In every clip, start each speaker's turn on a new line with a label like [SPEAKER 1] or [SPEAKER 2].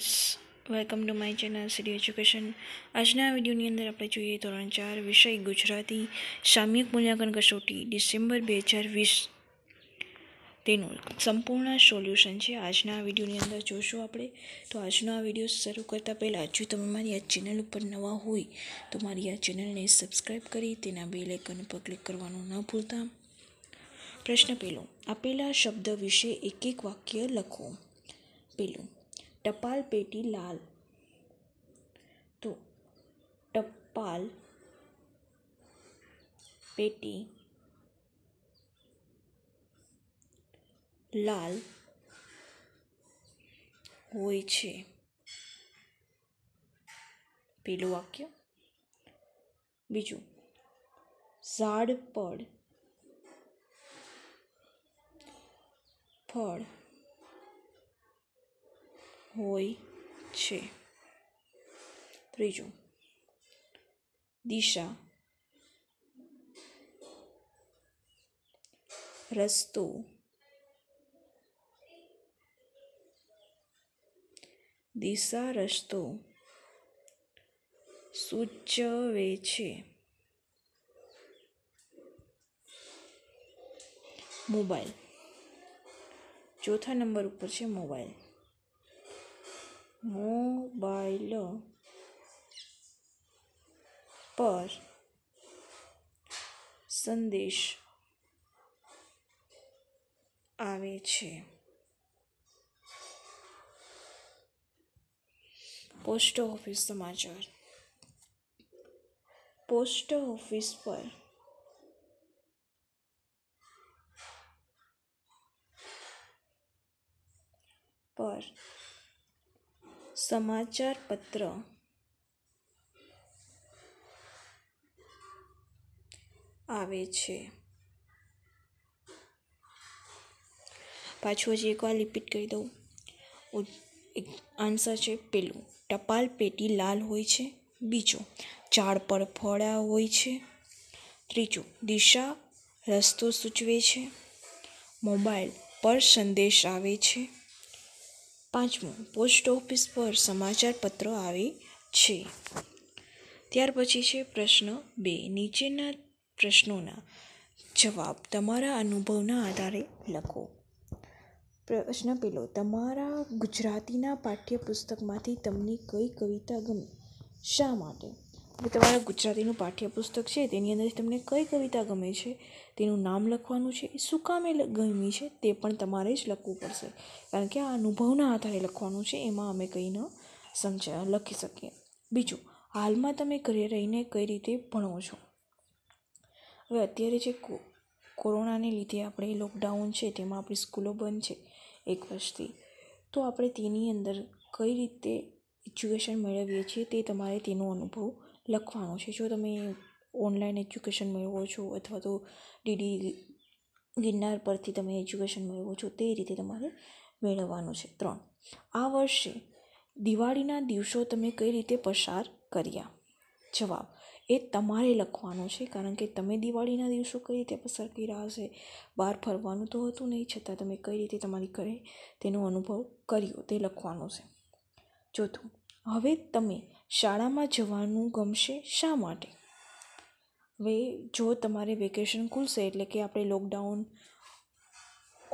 [SPEAKER 1] friends welcome to my channel city education આજના વિડીયોની અંદર આપણે જોઈએ ધોરણ ચાર વિષય ગુજરાતી સામ્યિક મૂલ્યાંકન કસોટી ડિસેમ્બર બે હજાર વીસ તેનું સંપૂર્ણ સોલ્યુશન છે આજના વિડીયોની અંદર જોશું આપણે તો આજનો આ વિડીયો શરૂ કરતાં પહેલાં જો તમે મારી આ ચેનલ ઉપર નવા હોય તો મારી આ ચેનલને સબસ્ક્રાઈબ કરી તેના બે લેકન પર ક્લિક કરવાનું ન ભૂલતા પ્રશ્ન પહેલો આપેલા શબ્દ વિશે એક એક વાક્ય લખો પહેલું टपाल पेटी लाल तो टपाल पेटी લાલ હોય છે પેલું વાક્ય બીજું ઝાડ પર ફળ હોય છે ત્રીજું દિશા રસ્તો દિશા રસ્તો સૂચવે છે મોબાઈલ ચોથા નંબર ઉપર છે મોબાઈલ મોબાઈલ પર સંદેશ આવે છે પોસ્ટ ઓફિસ સમાચાર પોસ્ટ ઓફિસ પર પર સમાચાર પત્ર આવે છે પાછું હજી એકવાર રિપીટ કરી દઉં આન્સર છે પેલું ટપાલ પેટી લાલ હોય છે બીજું ઝાડ પર ફળા હોય છે ત્રીજું દિશા રસ્તો સૂચવે છે મોબાઈલ પર સંદેશ આવે છે પાંચમું પોસ્ટ ઓફિસ પર સમાચારપત્રો આવે છે ત્યાર પછી છે પ્રશ્ન બે નીચેના પ્રશ્નોના જવાબ તમારા અનુભવના આધારે લખો પ્રશ્ન પેલો તમારા ગુજરાતીના પાઠ્યપુસ્તકમાંથી તમને કઈ કવિતા ગમી શા માટે હવે તમારા ગુજરાતીનું પાઠ્યપુસ્તક છે તેની અંદર તમને કઈ કવિતા ગમે છે તેનું નામ લખવાનું છે એ શું કામે ગમી છે તે પણ તમારે જ લખવું પડશે કારણ કે આ અનુભવના આધારે લખવાનું છે એમાં અમે કંઈ ન સમજ લખી શકીએ બીજું હાલમાં તમે ઘરે રહીને કઈ રીતે ભણો છો હવે અત્યારે જે કોરોનાને લીધે આપણે લોકડાઉન છે તેમાં આપણી સ્કૂલો બંધ છે એક વર્ષથી તો આપણે તેની અંદર કઈ રીતે એજ્યુકેશન મેળવીએ છીએ તે તમારે તેનો અનુભવ લખવાનું છે જો તમે ઓનલાઈન એજ્યુકેશન મેળવો છો અથવા તો ડીડી ગિરનાર પરથી તમે એજ્યુકેશન મેળવો છો તે રીતે તમારે મેળવવાનું છે ત્રણ આ વર્ષે દિવાળીના દિવસો તમે કઈ રીતે પસાર કર્યા જવાબ એ તમારે લખવાનો છે કારણ કે તમે દિવાળીના દિવસો કઈ રીતે પસાર કર્યા હશે બહાર ફરવાનું તો હતું નહીં છતાં તમે કઈ રીતે તમારી ઘરે તેનો અનુભવ કર્યો તે લખવાનો છે ચોથું હવે તમે શાળામાં જવાનું ગમશે શા માટે હવે જો તમારે વેકેશન ખુલશે એટલે કે આપણે લોકડાઉન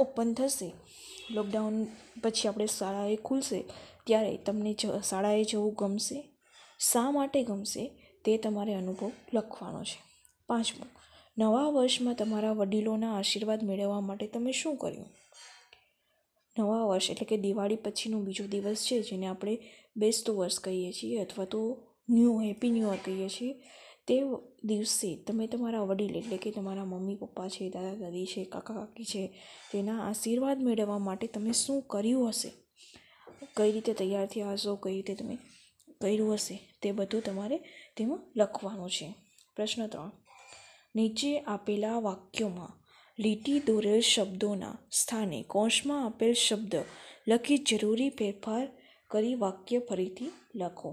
[SPEAKER 1] ઓપન થશે લોકડાઉન પછી આપણે શાળાએ ખુલશે ત્યારે તમને શાળાએ જવું ગમશે શા માટે ગમશે તે તમારે અનુભવ લખવાનો છે પાંચમું નવા વર્ષમાં તમારા વડીલોના આશીર્વાદ મેળવવા માટે તમે શું કર્યું નવા વર્ષ એટલે કે દિવાળી પછીનો બીજો દિવસ છે જેને આપણે બેસતું વર્ષ કહીએ છીએ અથવા તો ન્યૂ હેપી ન્યૂ યર કહીએ છીએ તે દિવસે તમે તમારા વડીલ એટલે કે તમારા મમ્મી પપ્પા છે દાદા દાદી છે કાકા કાકી છે તેના આશીર્વાદ મેળવવા માટે તમે શું કર્યું હશે કઈ રીતે તૈયાર થયા હશો કઈ રીતે તમે કર્યું હશે તે બધું તમારે તેમાં લખવાનું છે પ્રશ્ન ત્રણ નીચે આપેલા વાક્યોમાં લીટી દોરેલ શબ્દોના સ્થાને કોષમાં આપેલ શબ્દ લખી જરૂરી ફેરફાર કરી વાક્ય ફરીથી લખો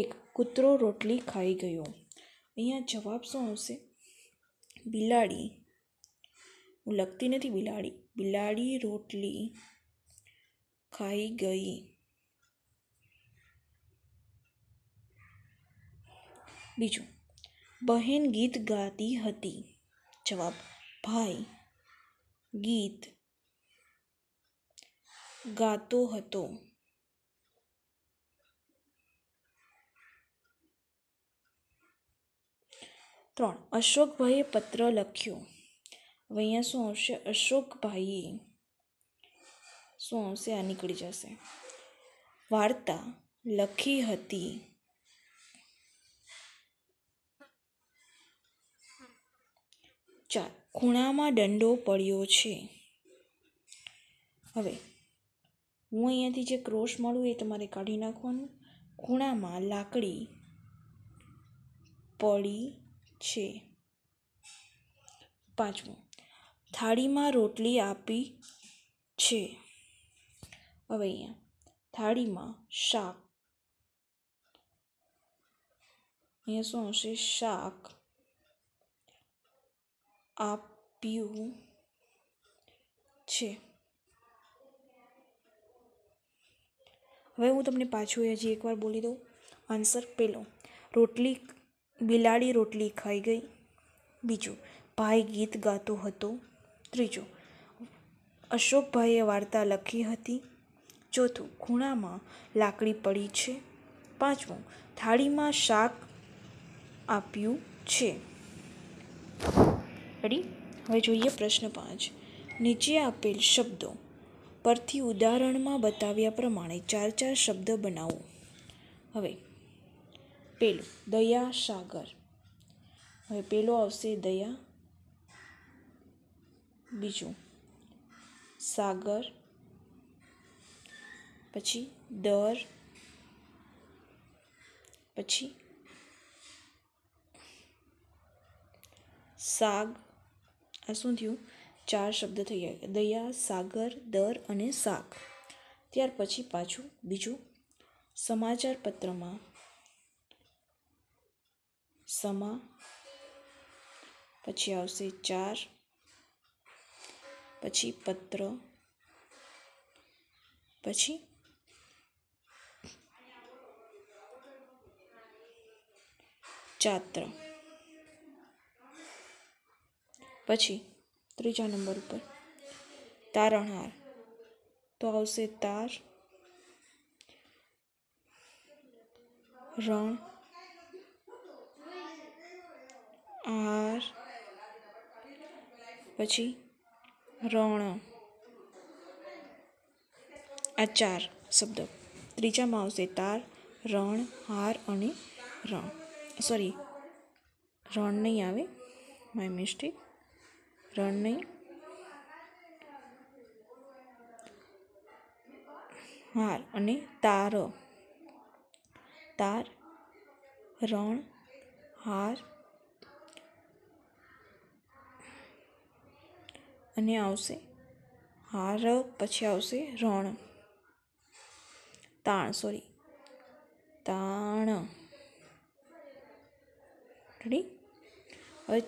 [SPEAKER 1] એક કૂતરો રોટલી ખાઈ ગયો અહીંયા જવાબ શું આવશે બિલાડી હું લખતી નથી બિલાડી બિલાડી રોટલી ખાઈ ગઈ બીજું બહેન ગીત ગાતી હતી જવાબ ભાઈ ગીત ગાતો હતો ત્રણ અશોકભાઈએ પત્ર લખ્યો અહીંયા શું આવશે અશોકભાઈએ શું આવશે આ નીકળી જશે વાર્તા લખી હતી ચાર ખૂણામાં દંડો પડ્યો છે હવે હું અહીંયાથી જે ક્રોસ મળું એ તમારે કાઢી નાખવાનું ખૂણામાં લાકડી પડી છે પાંચમું થાળીમાં રોટલી આપી છે હવે અહીંયા થાળીમાં શાક અહીંયા શું હશે શાક આપ્યું છે હવે હું તમને પાછું હજી એકવાર બોલી દઉં આન્સર પેલો રોટલી બિલાડી રોટલી ખાઈ ગઈ બીજું ભાઈ ગીત ગાતો હતો ત્રીજું અશોકભાઈએ વાર્તા લખી હતી ચોથું ખૂણામાં લાકડી પડી છે પાંચમું થાળીમાં શાક આપ્યું છે રેડી હવે જોઈએ પ્રશ્ન પાંચ નીચે આપેલ શબ્દો પરથી ઉદાહરણમાં બતાવ્યા પ્રમાણે ચાર ચાર શબ્દ બનાવો હવે પેલું દયા સાગર હવે પેલો આવશે દયા બીજું સાગર પછી દર પછી સાગ આ શું થયું ચાર શબ્દ થઈ ગયા દયા સાગર દર અને શાક ત્યાર પછી પાછું બીજું સમાચાર પત્રમાં સમા પછી આવશે ચાર પછી પત્ર પછી ચાત્ર પછી ત્રીજા નંબર ઉપર તારણહાર તો આવશે તાર રણ આર પછી રણ આ ચાર શબ્દ ત્રીજામાં આવશે તાર રણ હાર અને રણ સોરી રણ નહીં આવે માય મિસ્ટેક રણની હાર અને તાર તાર રણ હાર અને આવશે હાર પછી આવશે રણ તાણ સોરી તાણ હવે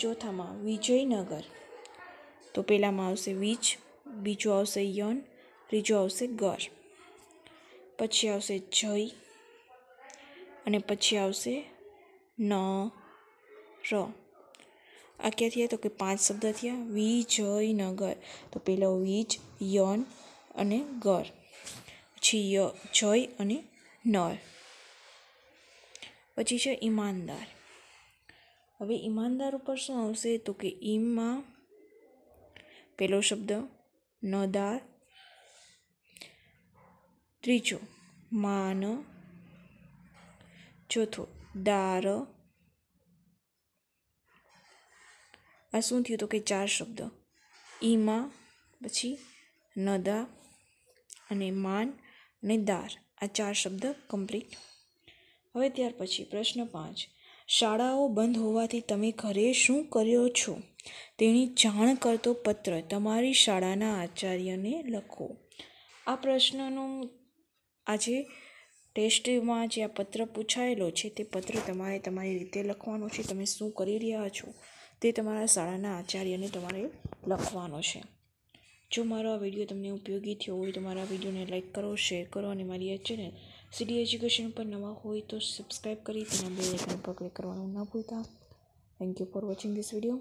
[SPEAKER 1] ચોથામાં વિજયનગર તો પહેલાંમાં આવશે વીજ બીજું આવશે યન ત્રીજું આવશે ગર પછી આવશે જય અને પછી આવશે ન ર આ ક્યાં થયા તો કે પાંચ શબ્દ થયા જય વિજયનગર તો પહેલો વીજ યન અને ગર પછી ય જય અને નર પછી છે ઈમાનદાર હવે ઈમાનદાર ઉપર શું આવશે તો કે ઈમાં પહેલો શબ્દ નદાર ત્રીજો માન ચોથો દાર આ શું થયું તો કે ચાર શબ્દ ઈમા પછી નદા અને માન અને દાર આ ચાર શબ્દ કમ્પ્લીટ હવે ત્યાર પછી પ્રશ્ન પાંચ શાળાઓ બંધ હોવાથી તમે ઘરે શું કર્યો છો તેની જાણ કરતો પત્ર તમારી શાળાના આચાર્યને લખો આ પ્રશ્નનું આજે ટેસ્ટમાં જે આ પત્ર પૂછાયેલો છે તે પત્ર તમારે તમારી રીતે લખવાનો છે તમે શું કરી રહ્યા છો તે તમારા શાળાના આચાર્યને તમારે લખવાનો છે જો મારો આ વિડીયો તમને ઉપયોગી થયો હોય તો મારા વિડીયોને લાઇક કરો શેર કરો અને મારી આ ચેનલ સિટી એજ્યુકેશન પર નવા હોય તો સબસ્ક્રાઈબ કરી તેના બે આઇકન પર ક્લિક કરવાનું ન ભૂલતા thank you for watching this video